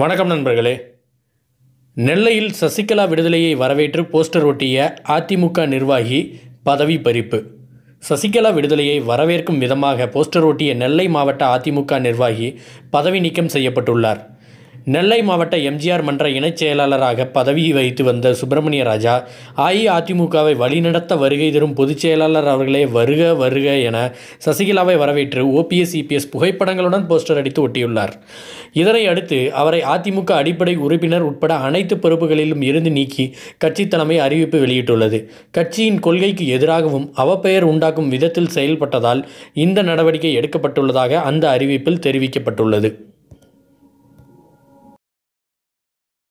வணக்கம் நண்பர்களே நெல்லையில் சசிகலா விடுதலையை வரவேற்று போஸ்டர் ஒட்டிய அதிமுக நிர்வாகி பதவி பறிப்பு சசிகலா விடுதலையை வரவேற்கும் விதமாக போஸ்டர் ஒட்டிய நெல்லை மாவட்ட அதிமுக நிர்வாகி பதவி நீக்கம் செய்யப்பட்டுள்ளார் நெல்லை மாவட்ட எம்ஜிஆர் மன்ற இணைச் செயலாளராக பதவி வைத்து வந்த சுப்பிரமணிய ராஜா அஇஅதிமுகவை வழிநடத்த வருகை தரும் பொதுச் செயலாளர் அவர்களே வருக வருக என சசிகலாவை வரவேற்று ஓபிஎஸ் இபிஎஸ் புகைப்படங்களுடன் போஸ்டர் அடித்து ஒட்டியுள்ளார் இதனை அடுத்து அவரை அதிமுக அடிப்படை உறுப்பினர் உட்பட அனைத்து பொறுப்புகளிலும் இருந்து நீக்கி கட்சி தலைமை அறிவிப்பு வெளியிட்டுள்ளது கட்சியின் கொள்கைக்கு எதிராகவும் அவப்பெயர் உண்டாக்கும் விதத்தில் செயல்பட்டதால் இந்த நடவடிக்கை எடுக்கப்பட்டுள்ளதாக அந்த அறிவிப்பில் தெரிவிக்கப்பட்டுள்ளது